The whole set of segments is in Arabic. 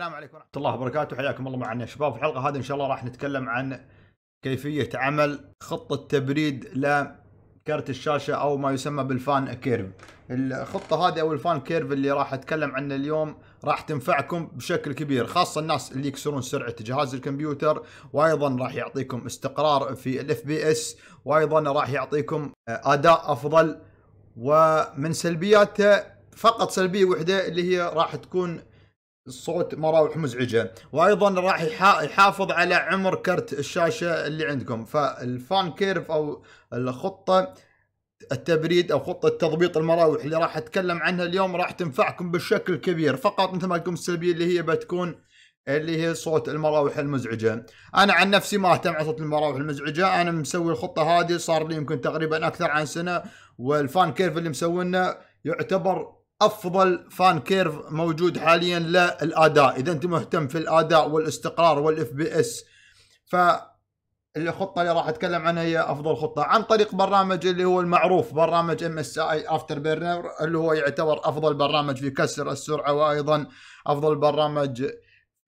السلام عليكم ورحمه الله وبركاته حياكم الله معنا شباب في الحلقه هذه ان شاء الله راح نتكلم عن كيفيه عمل خطه تبريد لكرت الشاشه او ما يسمى بالفان كيرف الخطه هذه او الفان كيرف اللي راح اتكلم عنه اليوم راح تنفعكم بشكل كبير خاصه الناس اللي يكسرون سرعه جهاز الكمبيوتر وايضا راح يعطيكم استقرار في الاف بي اس وايضا راح يعطيكم اداء افضل ومن سلبياته فقط سلبيه وحده اللي هي راح تكون الصوت مراوح مزعجه وايضا راح يحافظ على عمر كرت الشاشه اللي عندكم فالفان كيرف او الخطه التبريد او خطه تضبيط المراوح اللي راح اتكلم عنها اليوم راح تنفعكم بشكل كبير فقط مثل ما لكم السلبيه اللي هي بتكون اللي هي صوت المراوح المزعجه انا عن نفسي ما اهتم على صوت المراوح المزعجه انا مسوي الخطه هذه صار لي يمكن تقريبا اكثر عن سنه والفان كيرف اللي مسوينه يعتبر افضل فان كيرف موجود حاليا للاداء اذا انت مهتم في الاداء والاستقرار والاف بي اس ف الخطة اللي راح اتكلم عنها هي افضل خطة عن طريق برنامج اللي هو المعروف برنامج ام اس اي افتر بيرنر اللي هو يعتبر افضل برنامج في كسر السرعة وايضا افضل برنامج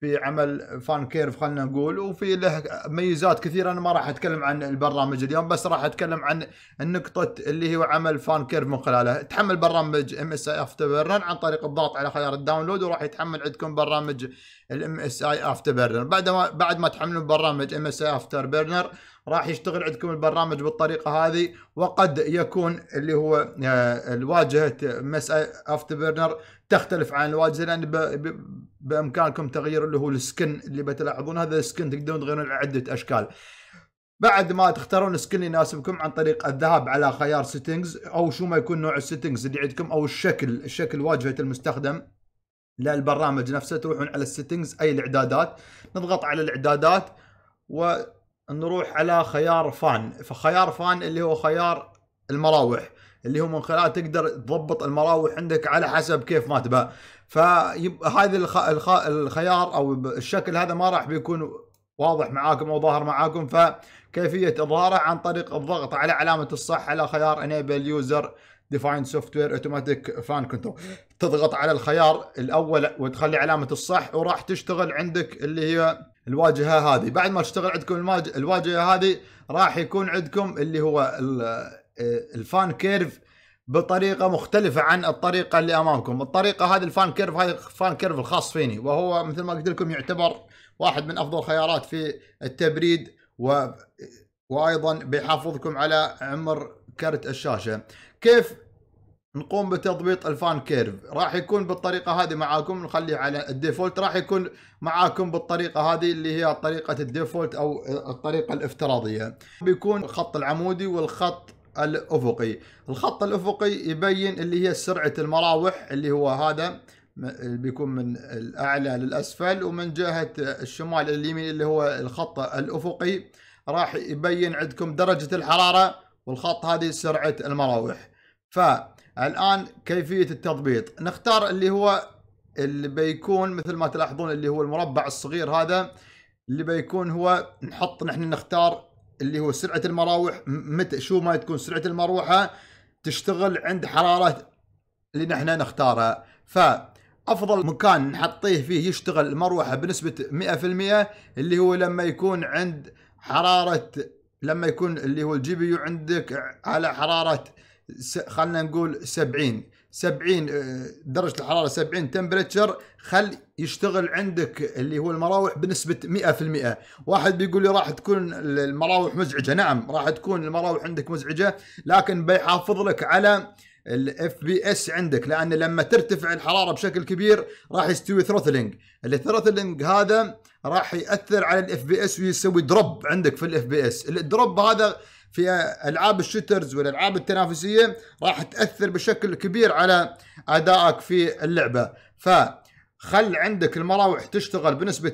في عمل فان كيرف خلينا نقول وفي له ميزات كثيره انا ما راح اتكلم عن البرنامج اليوم بس راح اتكلم عن النقطه اللي هو عمل فان كيرف من خلاله تحمل برنامج ام اس اي افتر عن طريق الضغط على خيار الداونلود وراح يتحمل عندكم برنامج الام اس اي افتر بعد ما بعد ما تحملون برنامج ام اس اي افتر راح يشتغل عندكم البرنامج بالطريقه هذه وقد يكون اللي هو آه، الواجهه مس افتر برنر تختلف عن الواجهه لان بامكانكم تغيير اللي هو السكن اللي بتلاحظون هذا السكن تقدرون تغيرون عده اشكال بعد ما تختارون السكن اللي يناسبكم عن طريق الذهاب على خيار سيتنجز او شو ما يكون نوع السيتنجز اللي عندكم او الشكل الشكل واجهه المستخدم للبرنامج نفسه تروحون على السيتنجز اي الاعدادات نضغط على الاعدادات و نروح على خيار فان فخيار فان اللي هو خيار المراوح اللي هو من خلال تقدر تضبط المراوح عندك على حسب كيف ما تبى فهذا الخ... الخ... الخيار او الشكل هذا ما راح بيكون واضح معاكم او ظاهر معاكم فكيفيه اظهاره عن طريق الضغط على علامه الصح على خيار انيبل يوزر ديفاين سوفت وير اوتوماتيك فان كنترول تضغط على الخيار الاول وتخلي علامه الصح وراح تشتغل عندك اللي هي الواجهه هذه بعد ما تشتغل عندكم الواجهه هذه راح يكون عندكم اللي هو آه، الفان كيرف بطريقه مختلفه عن الطريقه اللي امامكم الطريقه هذه الفان كيرف هذا الفان كيرف الخاص فيني وهو مثل ما قلت لكم يعتبر واحد من افضل الخيارات في التبريد و... وايضا بيحافظكم على عمر كرت الشاشه كيف نقوم بتضبيط الفان كيرف راح يكون بالطريقه هذه معاكم نخليه على الديفولت راح يكون معاكم بالطريقه هذه اللي هي طريقه الديفولت او الطريقه الافتراضيه بيكون الخط العمودي والخط الافقي الخط الافقي يبين اللي هي سرعه المراوح اللي هو هذا بيكون من الاعلى للاسفل ومن جهه الشمال اليمين اللي هو الخط الافقي راح يبين عندكم درجه الحراره والخط هذه سرعه المراوح فالان كيفيه التضبيط نختار اللي هو اللي بيكون مثل ما تلاحظون اللي هو المربع الصغير هذا اللي بيكون هو نحط نحن نختار اللي هو سرعه المراوح متى شو ما تكون سرعه المروحه تشتغل عند حراره اللي نحن نختارها ف افضل مكان نحطيه فيه يشتغل المروحه بنسبه 100% اللي هو لما يكون عند حراره لما يكون اللي هو الجي بي يو عندك على حراره خلنا نقول 70 70 آه، درجه الحراره 70 تمبريتشر خل يشتغل عندك اللي هو المراوح بنسبه 100% واحد بيقول لي راح تكون المراوح مزعجه نعم راح تكون المراوح عندك مزعجه لكن بيحافظ لك على الاف بي اس عندك لان لما ترتفع الحراره بشكل كبير راح يستوي ثروتلينج الثروتلينج هذا راح ياثر على الاف بي اس ويسوي دروب عندك في الاف بي اس الدروب هذا في العاب الشوترز والالعاب التنافسيه راح تاثر بشكل كبير على ادائك في اللعبه ف خل عندك المراوح تشتغل بنسبة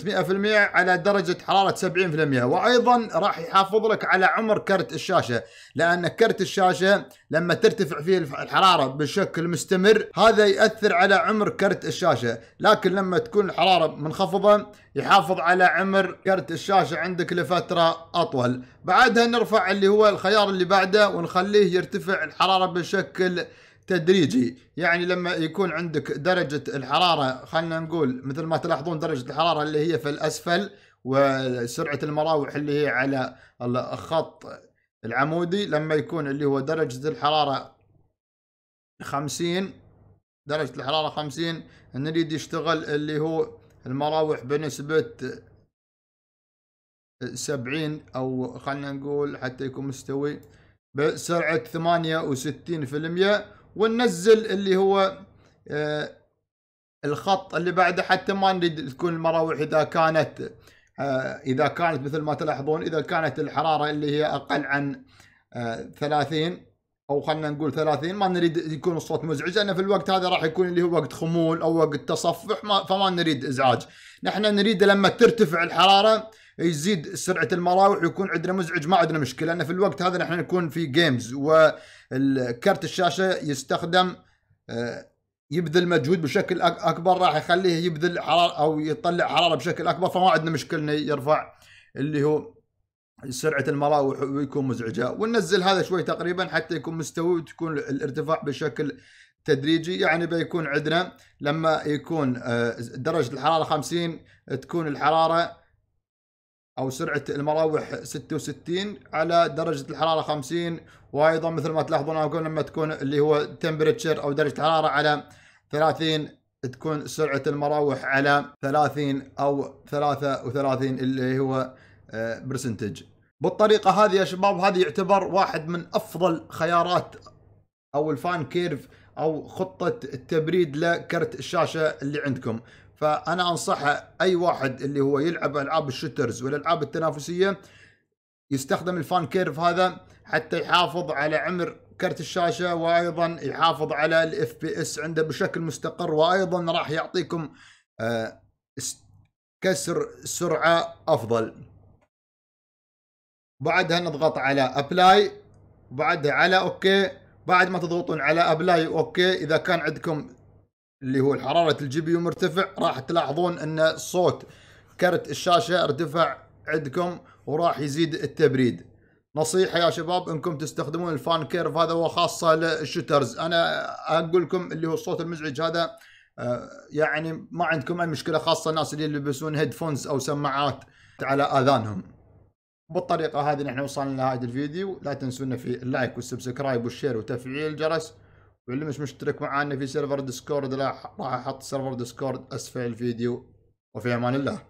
100% على درجة حرارة 70% وأيضا راح يحافظ لك على عمر كرت الشاشة لأن كرت الشاشة لما ترتفع فيه الحرارة بشكل مستمر هذا يأثر على عمر كرت الشاشة لكن لما تكون الحرارة منخفضة يحافظ على عمر كرت الشاشة عندك لفترة أطول بعدها نرفع اللي هو الخيار اللي بعده ونخليه يرتفع الحرارة بشكل تدريجي يعني لما يكون عندك درجة الحرارة خلينا نقول مثل ما تلاحظون درجة الحرارة اللي هي في الأسفل وسرعة المراوح اللي هي على الخط العمودي لما يكون اللي هو درجة الحرارة خمسين درجة الحرارة خمسين نريد يشتغل اللي هو المراوح بنسبة سبعين أو خلينا نقول حتى يكون مستوي بسرعة ثمانية وستين في المية وننزل اللي هو آه الخط اللي بعده حتى ما نريد تكون المراوح اذا كانت آه اذا كانت مثل ما تلاحظون اذا كانت الحراره اللي هي اقل عن آه 30 او خلينا نقول 30 ما نريد يكون الصوت مزعج لان في الوقت هذا راح يكون اللي هو وقت خمول او وقت تصفح ما فما نريد ازعاج نحن نريد لما ترتفع الحراره يزيد سرعه المراوح ويكون عندنا مزعج ما عندنا مشكله لان في الوقت هذا نحن نكون في جيمز وكرت الشاشه يستخدم آه، يبذل مجهود بشكل اكبر راح يخليه يبذل حراره او يطلع حراره بشكل اكبر فما عندنا مشكله انه يرفع اللي هو سرعه المراوح ويكون مزعجه وننزل هذا شوي تقريبا حتى يكون مستوي وتكون الارتفاع بشكل تدريجي يعني بيكون عندنا لما يكون آه، درجه الحراره 50 تكون الحراره او سرعه المراوح 66 على درجه الحراره 50 وايضا مثل ما تلاحظون اقول لما تكون اللي هو تمبرتشر او درجه الحراره على 30 تكون سرعه المراوح على 30 او 33 اللي هو برسنتج آه، بالطريقه هذه يا شباب هذه يعتبر واحد من افضل خيارات او الفان كيرف او خطه التبريد لكرت الشاشه اللي عندكم فانا انصح اي واحد اللي هو يلعب العاب الشوترز والالعاب التنافسيه يستخدم الفان كيرف هذا حتى يحافظ على عمر كرت الشاشه وايضا يحافظ على الاف بي اس عنده بشكل مستقر وايضا راح يعطيكم آه، كسر سرعه افضل بعدها نضغط على ابلاي بعدها على اوكي بعد ما تضغطون على ابلاي اوكي اذا كان عندكم اللي هو حراره الجي بي يو مرتفع راح تلاحظون ان صوت كرت الشاشه ارتفع عندكم وراح يزيد التبريد نصيحه يا شباب انكم تستخدمون الفان كيرف هذا هو خاصه للشوترز انا اقول لكم اللي هو الصوت المزعج هذا آه، يعني ما عندكم اي مشكله خاصه الناس اللي يلبسون هيدفونز او سماعات على اذانهم بالطريقه هذه نحن وصلنا لهذا الفيديو لا تنسونا في اللايك والسبسكرايب والشير وتفعيل الجرس واللي مش مشترك معنا في سيرفر ديسكورد راح احط سيرفر ديسكورد اسفل الفيديو وفي امان الله